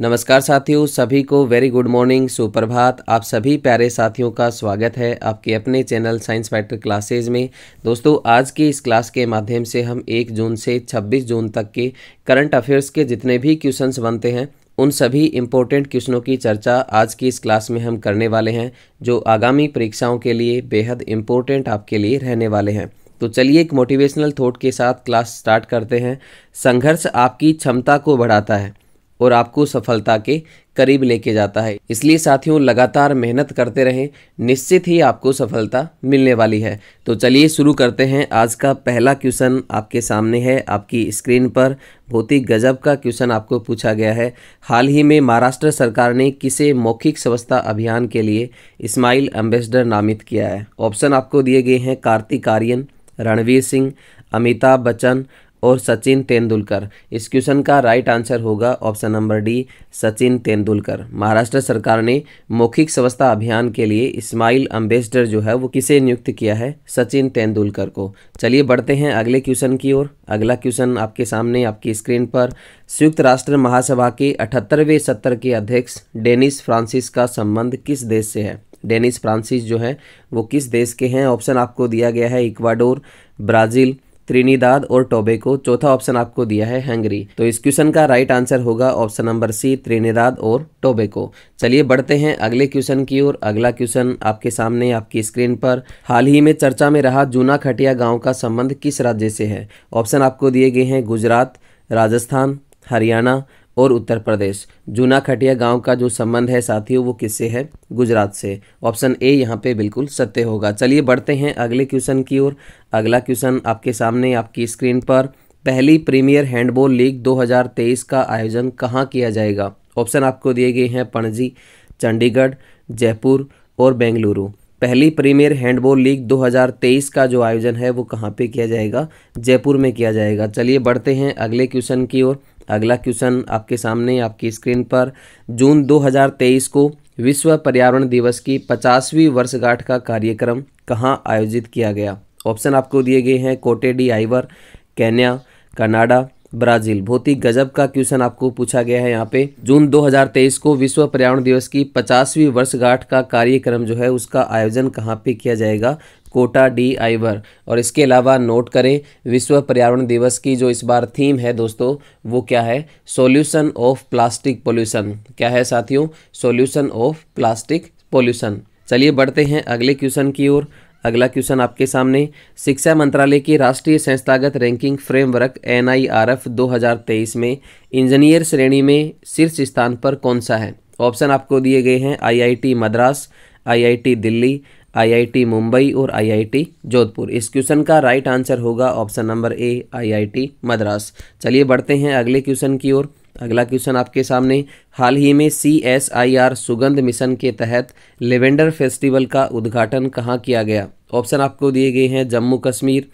नमस्कार साथियों सभी को वेरी गुड मॉर्निंग सुप्रभात आप सभी प्यारे साथियों का स्वागत है आपके अपने चैनल साइंस फैक्टर क्लासेज में दोस्तों आज की इस क्लास के माध्यम से हम 1 जून से 26 जून तक के करंट अफेयर्स के जितने भी क्वेश्चंस बनते हैं उन सभी इम्पोर्टेंट क्वेश्चनों की चर्चा आज की इस क्लास में हम करने वाले हैं जो आगामी परीक्षाओं के लिए बेहद इम्पोर्टेंट आपके लिए रहने वाले हैं तो चलिए एक मोटिवेशनल थॉट के साथ क्लास स्टार्ट करते हैं संघर्ष आपकी क्षमता को बढ़ाता है और आपको सफलता के करीब लेके जाता है इसलिए साथियों लगातार मेहनत करते रहें निश्चित ही आपको सफलता मिलने वाली है तो चलिए शुरू करते हैं आज का पहला क्वेश्चन आपके सामने है आपकी स्क्रीन पर बहुत ही गजब का क्वेश्चन आपको पूछा गया है हाल ही में महाराष्ट्र सरकार ने किसे मौखिक स्वच्छता अभियान के लिए इस्माइल एम्बेसडर नामित किया है ऑप्शन आपको दिए गए हैं कार्तिक आर्यन रणवीर सिंह अमिताभ बच्चन और सचिन तेंदुलकर इस क्वेश्चन का राइट आंसर होगा option number D Sachin Tendulkar Maharashtra सरकार ने मौखिक स्वच्छता अभियान के लिए इस्माइल अम्बेसडर जो है वो किसे नियुक्त किया है सचिन तेंदुलकर को चलिए बढ़ते हैं अगले क्वेश्चन की ओर अगला क्वेश्चन आपके सामने आपकी स्क्रीन पर संयुक्त राष्ट्र महासभा के अठहत्तरवें सत्र के अध्यक्ष डेनिस फ्रांसिस का संबंध किस देश से है डेनिस फ्रांसिस जो है वो किस देश के हैं ऑप्शन आपको दिया गया है इक्वाडोर ब्राज़ील त्रिनीदाद और टोबेको चौथा ऑप्शन आपको दिया है हंगरी तो इस क्वेश्चन का राइट आंसर होगा ऑप्शन नंबर सी त्रिनीदाद और टोबेको चलिए बढ़ते हैं अगले क्वेश्चन की ओर अगला क्वेश्चन आपके सामने आपकी स्क्रीन पर हाल ही में चर्चा में रहा जूना खटिया गाँव का संबंध किस राज्य से है ऑप्शन आपको दिए गए हैं गुजरात राजस्थान हरियाणा और उत्तर प्रदेश जूना खटिया गांव का जो संबंध है साथियों वो किससे है गुजरात से ऑप्शन ए यहाँ पे बिल्कुल सत्य होगा चलिए बढ़ते हैं अगले क्वेश्चन की ओर अगला क्वेश्चन आपके सामने आपकी स्क्रीन पर पहली प्रीमियर हैंडबॉल लीग 2023 का आयोजन कहाँ किया जाएगा ऑप्शन आपको दिए गए हैं पणजी चंडीगढ़ जयपुर और बेंगलुरु पहली प्रीमियर हैंडबॉल लीग 2023 का जो आयोजन है वो कहाँ पे किया जाएगा जयपुर में किया जाएगा चलिए बढ़ते हैं अगले क्वेश्चन की ओर अगला क्वेश्चन आपके सामने आपकी स्क्रीन पर जून 2023 को विश्व पर्यावरण दिवस की 50वीं वर्षगांठ का कार्यक्रम कहाँ आयोजित किया गया ऑप्शन आपको दिए गए हैं Cote d'Ivoire Kenya Canada Brazil बहुत ही गजब का क्वेश्चन आपको पूछा गया है यहाँ पे जून 2023 को विश्व पर्यावरण दिवस की 50वीं वर्षगांठ का कार्यक्रम जो है उसका आयोजन कहाँ पे किया जाएगा कोटा डी आईवर और इसके अलावा नोट करें विश्व पर्यावरण दिवस की जो इस बार थीम है दोस्तों वो क्या है सॉल्यूशन ऑफ प्लास्टिक पोल्यूशन क्या है साथियों सोल्यूशन ऑफ प्लास्टिक पोल्यूशन चलिए बढ़ते हैं अगले क्वेश्चन की ओर अगला क्वेश्चन आपके सामने शिक्षा मंत्रालय की राष्ट्रीय संस्थागत रैंकिंग फ्रेमवर्क एन 2023 में इंजीनियर श्रेणी में शीर्ष स्थान पर कौन सा है ऑप्शन आपको दिए गए हैं IIT Madras IIT Delhi IIT Mumbai और आईआईटी जोधपुर इस क्वेश्चन का राइट आंसर होगा option number A IIT Madras चलिए बढ़ते हैं अगले क्वेश्चन की ओर अगला क्वेश्चन आपके सामने हाल ही में सी एस आई आर सुगंध मिशन के तहत लेवेंडर फेस्टिवल का उद्घाटन कहाँ किया गया ऑप्शन आपको दिए गए हैं जम्मू कश्मीर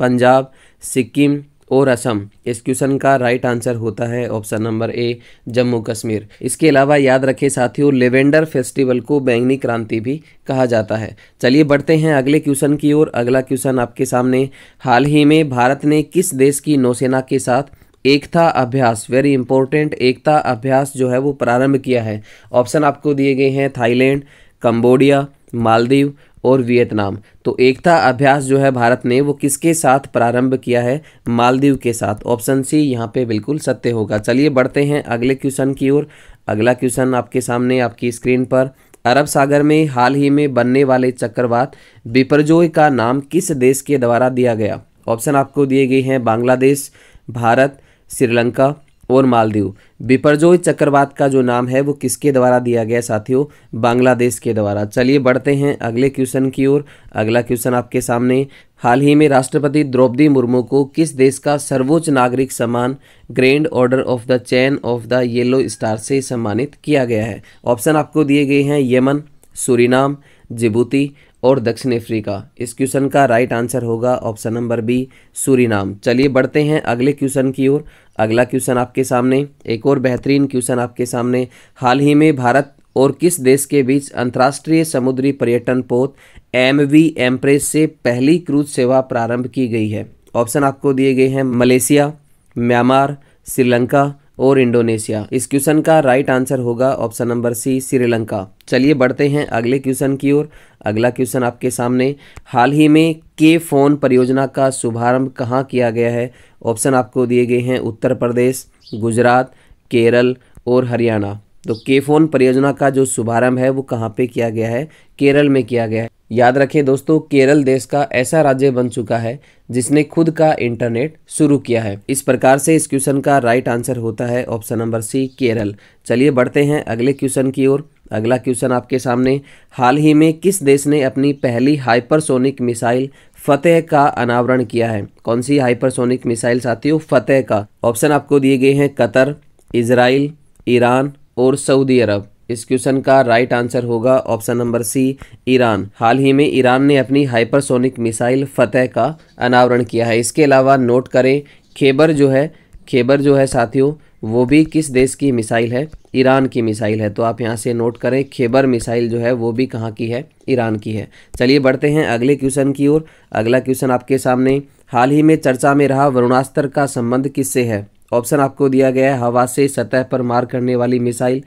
पंजाब सिक्किम और असम इस क्वेश्चन का राइट आंसर होता है option number A Jammu Kashmir इसके अलावा याद रखें साथियों लेवेंडर फेस्टिवल को बैंगनी क्रांति भी कहा जाता है चलिए बढ़ते हैं अगले क्वेश्चन की ओर अगला क्वेश्चन आपके सामने हाल ही में भारत ने किस देश की नौसेना के साथ एकता अभ्यास वेरी इंपॉर्टेंट एकता अभ्यास जो है वो प्रारंभ किया है ऑप्शन आपको दिए गए हैं थाईलैंड कंबोडिया मालदीव और वियतनाम तो एकता अभ्यास जो है भारत ने वो किसके साथ प्रारंभ किया है मालदीव के साथ ऑप्शन सी यहाँ पे बिल्कुल सत्य होगा चलिए बढ़ते हैं अगले क्वेश्चन की ओर अगला क्वेश्चन आपके सामने आपकी स्क्रीन पर अरब सागर में हाल ही में बनने वाले चक्रवात बिपरजोय का नाम किस देश के द्वारा दिया गया ऑप्शन आपको दिए गए हैं बांग्लादेश भारत श्रीलंका और मालदीव विपरजोय चक्रवात का जो नाम है वो किसके द्वारा दिया गया साथियों बांग्लादेश के द्वारा चलिए बढ़ते हैं अगले क्वेश्चन की ओर अगला क्वेश्चन आपके सामने हाल ही में राष्ट्रपति द्रौपदी मुर्मू को किस देश का सर्वोच्च नागरिक सम्मान Grand Order of the Chain of the Yellow Star से सम्मानित किया गया है ऑप्शन आपको दिए गए हैं यमन सूरीनाम जिबूती और दक्षिण अफ्रीका इस क्वेश्चन का राइट आंसर होगा ऑप्शन नंबर बी सूरीनाम चलिए बढ़ते हैं अगले क्वेश्चन की ओर अगला क्वेश्चन आपके सामने एक और बेहतरीन क्वेश्चन आपके सामने हाल ही में भारत और किस देश के बीच अंतर्राष्ट्रीय समुद्री पर्यटन पोत एम वी एम्प्रेस से पहली क्रूज सेवा प्रारंभ की गई है ऑप्शन आपको दिए गए हैं मलेशिया म्यांमार श्रीलंका और इंडोनेशिया इस क्वेश्चन का राइट आंसर होगा ऑप्शन नंबर सी श्रीलंका चलिए बढ़ते हैं अगले क्वेश्चन की ओर अगला क्वेश्चन आपके सामने हाल ही में के फोन परियोजना का शुभारंभ कहाँ किया गया है ऑप्शन आपको दिए गए हैं उत्तर प्रदेश गुजरात केरल और हरियाणा तो के फोन परियोजना का जो शुभारंभ है वो कहाँ पे किया गया है केरल में किया गया है याद रखें दोस्तों केरल देश का ऐसा राज्य बन चुका है जिसने खुद का इंटरनेट शुरू किया है इस प्रकार से इस क्वेश्चन का राइट आंसर होता है ऑप्शन नंबर सी केरल चलिए बढ़ते हैं अगले क्वेश्चन की ओर अगला क्वेश्चन आपके सामने हाल ही में किस देश ने अपनी पहली हाइपरसोनिक मिसाइल फतेह का अनावरण किया है कौन सी हाइपरसोनिक मिसाइल साथियों फतेह का ऑप्शन आपको दिए गए हैं कतर इसराइल ईरान और सऊदी अरब इस क्वेश्चन का राइट आंसर होगा ऑप्शन नंबर सी ईरान हाल ही में ईरान ने अपनी हाइपरसोनिक मिसाइल फतेह का अनावरण किया है इसके अलावा नोट करें खेबर जो है खेबर जो है साथियों वो भी किस देश की मिसाइल है ईरान की मिसाइल है तो आप यहाँ से नोट करें खेबर मिसाइल जो है वो भी कहाँ की है ईरान की है चलिए बढ़ते हैं अगले क्वेश्चन की ओर अगला क्वेश्चन आपके सामने हाल ही में चर्चा में रहा वरुणास्त्र का संबंध किससे है ऑप्शन आपको दिया गया है हवा से सतह पर मार करने वाली मिसाइल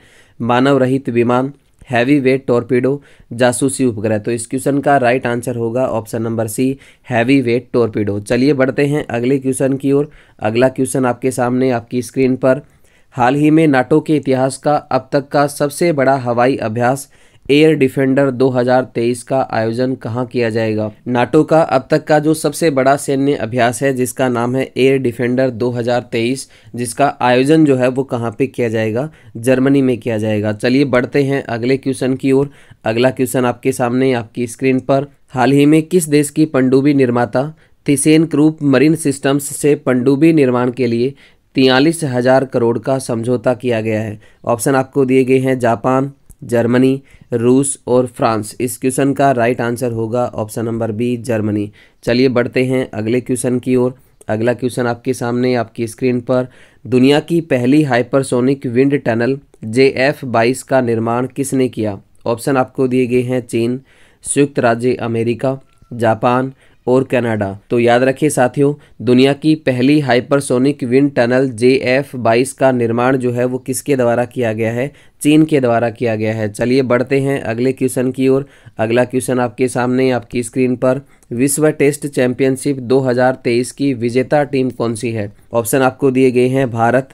मानव रहित विमान हैवी वेट टॉर्पीडो जासूसी उपग्रह तो इस क्वेश्चन का राइट आंसर होगा option number C heavy weight torpedo चलिए बढ़ते हैं अगले क्वेश्चन की ओर अगला क्वेश्चन आपके सामने आपकी स्क्रीन पर हाल ही में नाटो के इतिहास का अब तक का सबसे बड़ा हवाई अभ्यास एयर डिफेंडर 2023 का आयोजन कहाँ किया जाएगा नाटो का अब तक का जो सबसे बड़ा सैन्य अभ्यास है जिसका नाम है एयर डिफेंडर 2023 जिसका आयोजन जो है वो कहाँ पे किया जाएगा जर्मनी में किया जाएगा चलिए बढ़ते हैं अगले क्वेश्चन की ओर अगला क्वेश्चन आपके सामने आपकी स्क्रीन पर हाल ही में किस देश की पंडुबी निर्माता थीसेन क्रूप मरीन सिस्टम्स से पंडुबी निर्माण के लिए तियालीस हजार करोड़ का समझौता किया गया है ऑप्शन आपको दिए गए हैं जापान जर्मनी रूस और फ्रांस इस क्वेश्चन का राइट आंसर होगा ऑप्शन नंबर बी जर्मनी चलिए बढ़ते हैं अगले क्वेश्चन की ओर अगला क्वेश्चन आपके सामने आपकी स्क्रीन पर दुनिया की पहली hypersonic wind tunnel J F बाईस का निर्माण किसने किया ऑप्शन आपको दिए गए हैं चीन संयुक्त राज्य अमेरिका जापान और कनाडा तो याद रखिए साथियों दुनिया की पहली hypersonic wind tunnel J F बाईस का निर्माण जो है वो किसके द्वारा किया गया है चीन के द्वारा किया गया है चलिए बढ़ते हैं अगले क्वेश्चन की ओर अगला क्वेश्चन आपके सामने आपकी स्क्रीन पर विश्व टेस्ट चैंपियनशिप 2023 की विजेता टीम कौन सी है ऑप्शन आपको दिए गए हैं भारत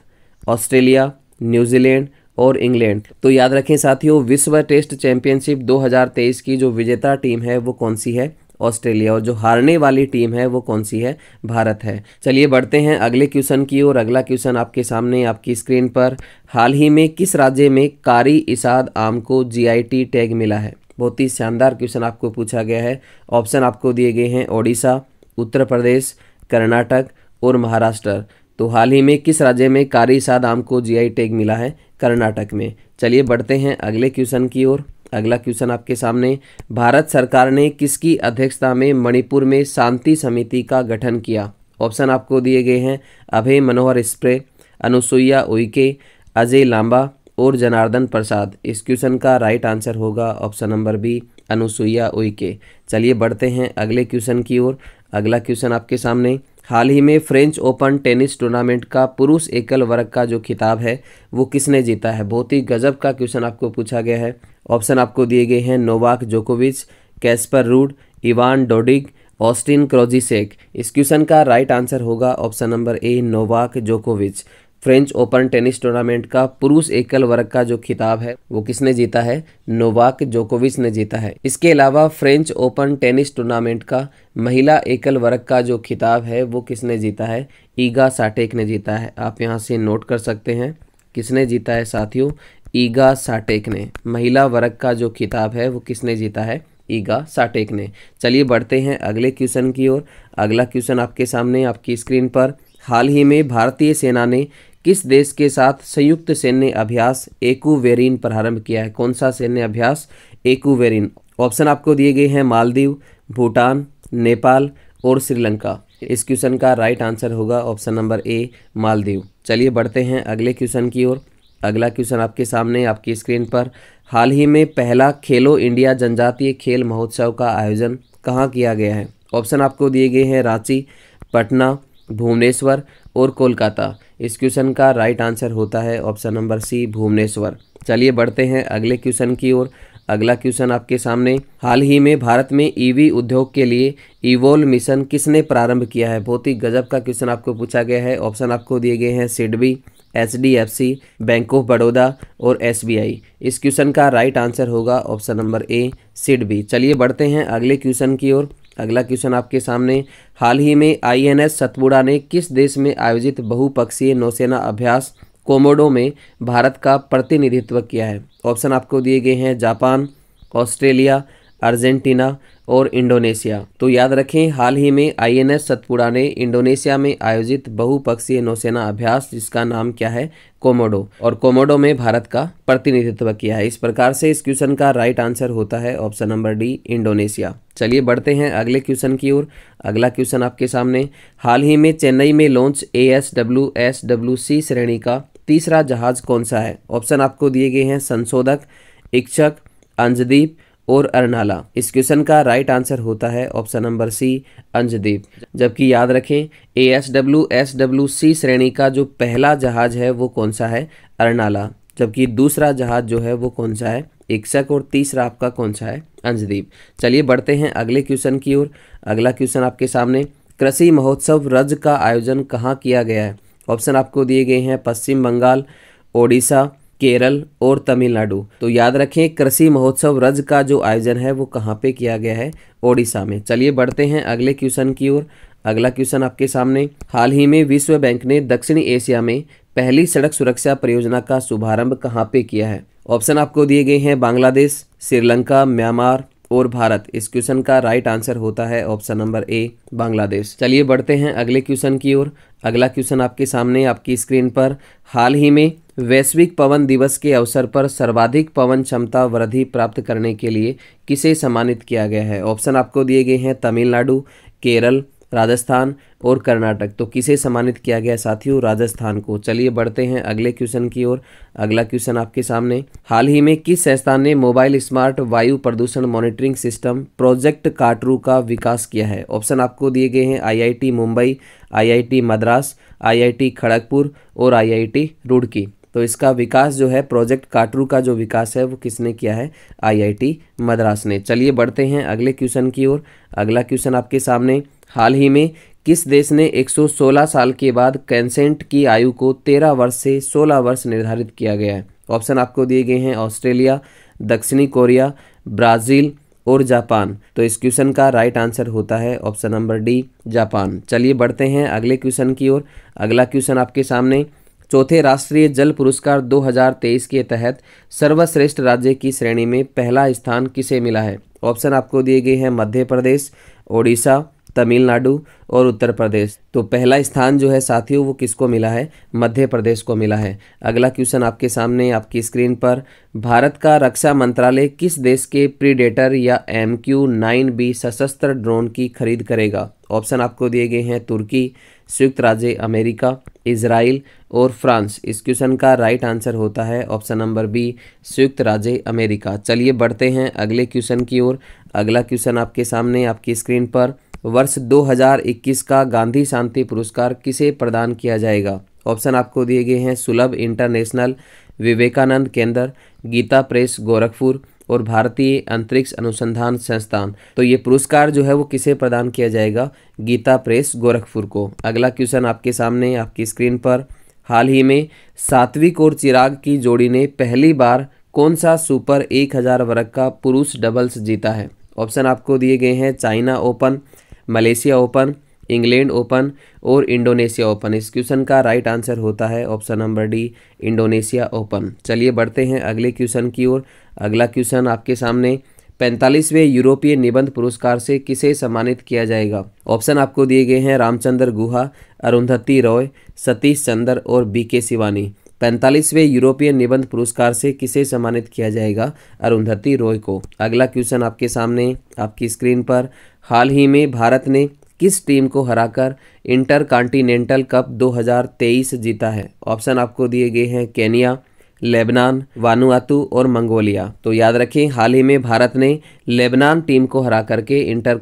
ऑस्ट्रेलिया न्यूजीलैंड और इंग्लैंड तो याद रखें साथियों विश्व टेस्ट चैंपियनशिप 2023 की जो विजेता टीम है वो कौन सी है ऑस्ट्रेलिया और जो हारने वाली टीम है वो कौन सी है भारत है चलिए बढ़ते हैं अगले क्वेश्चन की ओर अगला क्वेश्चन आपके सामने आपकी स्क्रीन पर हाल ही में किस राज्य में कारी इसाद आम को जीआईटी टैग मिला है बहुत ही शानदार क्वेश्चन आपको पूछा गया है ऑप्शन आपको दिए गए हैं ओडिशा उत्तर प्रदेश कर्नाटक और महाराष्ट्र तो हाल ही में किस राज्य में कारी साद आम को जीआई टैग मिला है कर्नाटक में चलिए बढ़ते हैं अगले क्वेश्चन की ओर अगला क्वेश्चन आपके सामने भारत सरकार ने किसकी अध्यक्षता में मणिपुर में शांति समिति का गठन किया ऑप्शन आपको दिए गए हैं अभय मनोहर स्प्रे अनुसुईया उइके अजय लांबा और जनार्दन प्रसाद इस क्वेश्चन का राइट आंसर होगा option number B Anusuiya Uikey चलिए बढ़ते हैं अगले क्वेश्चन की ओर अगला क्वेश्चन आपके सामने हाल ही में फ्रेंच ओपन टेनिस टूर्नामेंट का पुरुष एकल वर्ग का जो खिताब है वो किसने जीता है बहुत ही गजब का क्वेश्चन आपको पूछा गया है ऑप्शन आपको दिए गए हैं नोवाक जोकोविच Casper Ruud Ivan Dodig Austin Krajicek इस क्वेश्चन का राइट आंसर होगा ऑप्शन नंबर ए नोवाक जोकोविच फ्रेंच ओपन टेनिस टूर्नामेंट का पुरुष एकल वर्ग का जो खिताब है वो किसने जीता है नोवाक जोकोविच ने जीता है इसके अलावा फ्रेंच ओपन टेनिस टूर्नामेंट का महिला एकल वर्ग का जो खिताब है वो किसने जीता है ईगा साटेक ने जीता है आप यहाँ से नोट कर सकते हैं किसने जीता है साथियों ईगा साटेक ने महिला वर्ग का जो खिताब है वो किसने जीता है ईगा साटेक ने चलिए बढ़ते हैं अगले क्वेश्चन की ओर अगला क्वेश्चन आपके सामने आपकी स्क्रीन पर हाल ही में भारतीय सेना ने किस देश के साथ संयुक्त सैन्य अभ्यास एकूवेरिन प्रारंभ किया है कौन सा सैन्य अभ्यास एकुवेरिन ऑप्शन आपको दिए गए हैं मालदीव भूटान नेपाल और श्रीलंका इस क्वेश्चन का राइट आंसर होगा ऑप्शन नंबर ए मालदीव चलिए बढ़ते हैं अगले क्वेश्चन की ओर अगला क्वेश्चन आपके सामने आपकी स्क्रीन पर हाल ही में पहला खेलो इंडिया जनजातीय खेल महोत्सव का आयोजन कहाँ किया गया है ऑप्शन आपको दिए गए हैं रांची पटना भुवनेश्वर और कोलकाता इस क्वेश्चन का राइट आंसर होता है ऑप्शन नंबर सी भुवनेश्वर चलिए बढ़ते हैं अगले क्वेश्चन की ओर अगला क्वेश्चन आपके सामने हाल ही में भारत में ईवी उद्योग के लिए ईवोल मिशन किसने प्रारंभ किया है बहुत ही गजब का क्वेश्चन आपको पूछा गया है ऑप्शन आपको दिए गए हैं SIDBI H D F C Bank of Baroda और एस बी आई इस क्वेश्चन का राइट आंसर होगा option number A SIDBI चलिए बढ़ते हैं अगले क्वेश्चन की ओर अगला क्वेश्चन आपके सामने हाल ही में आई एन एस सतपुड़ा ने किस देश में आयोजित बहुपक्षीय नौसेना अभ्यास कोमोडो में भारत का प्रतिनिधित्व किया है ऑप्शन आपको दिए गए हैं जापान ऑस्ट्रेलिया अर्जेंटीना और इंडोनेशिया तो याद रखें हाल ही में आईएनएस सतपुड़ा ने इंडोनेशिया में आयोजित बहुपक्षीय नौसेना अभ्यास जिसका नाम क्या है कोमोडो और कोमोडो में भारत का प्रतिनिधित्व किया है इस प्रकार से इस क्वेश्चन का राइट आंसर होता है ऑप्शन नंबर डी इंडोनेशिया चलिए बढ़ते हैं अगले क्वेश्चन की ओर अगला क्वेश्चन आपके सामने हाल ही में चेन्नई में launch A S S W C श्रेणी का तीसरा जहाज कौन सा है ऑप्शन आपको दिए गए हैं संशोधक इच्छक अंजदीप और अरनाला इस क्वेश्चन का राइट आंसर होता है ऑप्शन नंबर सी अंजदीप जबकि याद रखें A S W S W C श्रेणी का जो पहला जहाज है वो कौन सा है अरनाला जबकि दूसरा जहाज जो है वो कौन सा है इक्सक और तीसरा आपका कौन सा है अंजदीप चलिए बढ़ते हैं अगले क्वेश्चन की ओर अगला क्वेश्चन आपके सामने कृषि महोत्सव रज का आयोजन कहाँ किया गया है ऑप्शन आपको दिए गए हैं पश्चिम बंगाल ओडिशा केरल और तमिलनाडु तो याद रखें कृषि महोत्सव रज का जो आयोजन है वो कहाँ पे किया गया है ओडिशा में चलिए बढ़ते हैं अगले क्वेश्चन की ओर अगला क्वेश्चन आपके सामने हाल ही में विश्व बैंक ने दक्षिणी एशिया में पहली सड़क सुरक्षा परियोजना का शुभारंभ कहाँ पे किया है ऑप्शन आपको दिए गए हैं बांग्लादेश श्रीलंका म्यांमार और भारत इस क्वेश्चन का राइट आंसर होता है ऑप्शन नंबर ए बांग्लादेश चलिए बढ़ते हैं अगले क्वेश्चन की ओर अगला क्वेश्चन आपके सामने आपकी स्क्रीन पर हाल ही में वैश्विक पवन दिवस के अवसर पर सर्वाधिक पवन क्षमता वृद्धि प्राप्त करने के लिए किसे सम्मानित किया गया है ऑप्शन आपको दिए गए हैं तमिलनाडु केरल राजस्थान और कर्नाटक तो किसे सम्मानित किया गया साथियों राजस्थान को चलिए बढ़ते हैं अगले क्वेश्चन की ओर अगला क्वेश्चन आपके सामने हाल ही में किस संस्थान ने मोबाइल स्मार्ट वायु प्रदूषण मॉनिटरिंग सिस्टम प्रोजेक्ट काटरू का विकास किया है ऑप्शन आपको दिए गए हैं IIT Mumbai IIT Madras IIT Kharagpur और आईआईटी रुड़की तो इसका विकास जो है प्रोजेक्ट काटरू का जो विकास है वो किसने किया है आईआईटी मद्रास ने चलिए बढ़ते हैं अगले क्वेश्चन की ओर अगला क्वेश्चन आपके सामने हाल ही में किस देश ने 116 साल के बाद कैंसेंट की आयु को 13 वर्ष से 16 वर्ष निर्धारित किया गया है ऑप्शन आपको दिए गए हैं ऑस्ट्रेलिया दक्षिणी कोरिया ब्राज़ील और जापान तो इस क्वेश्चन का राइट आंसर होता है ऑप्शन नंबर डी जापान चलिए बढ़ते हैं अगले क्वेश्चन की ओर अगला क्वेश्चन आपके सामने चौथे राष्ट्रीय जल पुरस्कार 2023 के तहत सर्वश्रेष्ठ राज्य की श्रेणी में पहला स्थान किसे मिला है ऑप्शन आपको दिए गए हैं मध्य प्रदेश ओडिशा तमिलनाडु और उत्तर प्रदेश तो पहला स्थान जो है साथियों वो किसको मिला है मध्य प्रदेश को मिला है अगला क्वेश्चन आपके सामने आपकी स्क्रीन पर भारत का रक्षा मंत्रालय किस देश के प्रीडेटर या एम क्यू नाइन बी सशस्त्र ड्रोन की खरीद करेगा ऑप्शन आपको दिए गए हैं तुर्की संयुक्त राज्य अमेरिका इसराइल और फ्रांस इस क्वेश्चन का राइट आंसर होता है ऑप्शन नंबर बी संयुक्त राज्य अमेरिका चलिए बढ़ते हैं अगले क्वेश्चन की ओर अगला क्वेश्चन आपके सामने आपकी स्क्रीन पर वर्ष 2021 का गांधी शांति पुरस्कार किसे प्रदान किया जाएगा ऑप्शन आपको दिए गए हैं सुलभ इंटरनेशनल विवेकानंद केंद्र गीता प्रेस गोरखपुर और भारतीय अंतरिक्ष अनुसंधान संस्थान तो ये पुरस्कार जो है वो किसे प्रदान किया जाएगा गीता प्रेस गोरखपुर को अगला क्वेश्चन आपके सामने आपकी स्क्रीन पर हाल ही में सात्विक और चिराग की जोड़ी ने पहली बार कौन सा सुपर एक हज़ार वर्ग का पुरुष डबल्स जीता है ऑप्शन आपको दिए गए हैं China Open Malaysia Open England Open और इंडोनेशिया ओपन इस क्वेश्चन का राइट आंसर होता है option number D Indonesia Open चलिए बढ़ते हैं अगले क्वेश्चन की ओर अगला क्वेश्चन आपके सामने पैंतालीसवें यूरोपीय निबंध पुरस्कार से किसे सम्मानित किया जाएगा ऑप्शन आपको दिए गए हैं रामचंद्र गुहा अरुंधति रॉय सतीश चंद्र और बी के शिवानी पैंतालीसवें यूरोपियन निबंध पुरस्कार से किसे सम्मानित किया जाएगा अरुंधति रॉय को अगला क्वेश्चन आपके सामने आपकी स्क्रीन पर हाल ही में भारत ने किस टीम को हराकर इंटर कॉन्टिनेंटल कप 2023 जीता है ऑप्शन आपको दिए गए हैं केनिया लेबनान वानुआतु और मंगोलिया तो याद रखें हाल ही में भारत ने लेबनान टीम को हरा करके इंटर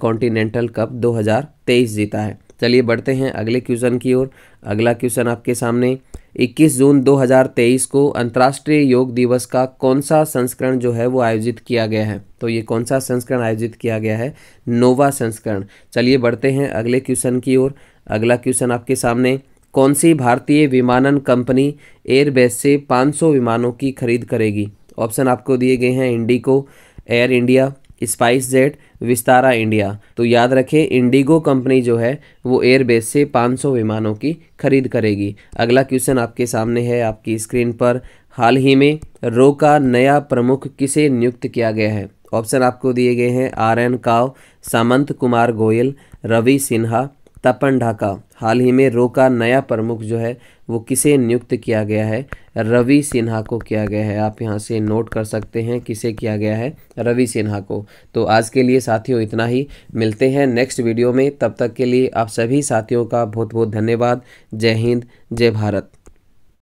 कप 2023 जीता है चलिए बढ़ते हैं अगले क्वेश्चन की ओर अगला क्वेश्चन आपके सामने 21 जून 2023 को अंतर्राष्ट्रीय योग दिवस का कौन सा संस्करण जो है वो आयोजित किया गया है तो ये कौन सा संस्करण आयोजित किया गया है नोवा संस्करण चलिए बढ़ते हैं अगले क्वेश्चन की ओर अगला क्वेश्चन आपके सामने कौन सी भारतीय विमानन कंपनी एयरबेस से 500 विमानों की खरीद करेगी ऑप्शन आपको दिए गए हैं इंडिको एयर इंडिया स्पाइस जेट विस्तारा इंडिया तो याद रखें इंडिगो कंपनी जो है वो एयरबेस से 500 विमानों की खरीद करेगी अगला क्वेश्चन आपके सामने है आपकी स्क्रीन पर हाल ही में रो का नया प्रमुख किसे नियुक्त किया गया है ऑप्शन आपको दिए गए हैं आर एन काव सामंत कुमार गोयल रवि सिन्हा तपन ढाका हाल ही में रो का नया प्रमुख जो है वो किसे नियुक्त किया गया है रवि सिन्हा को किया गया है आप यहाँ से नोट कर सकते हैं किसे किया गया है रवि सिन्हा को तो आज के लिए साथियों इतना ही मिलते हैं नेक्स्ट वीडियो में तब तक के लिए आप सभी साथियों का बहुत बहुत धन्यवाद जय हिंद जय भारत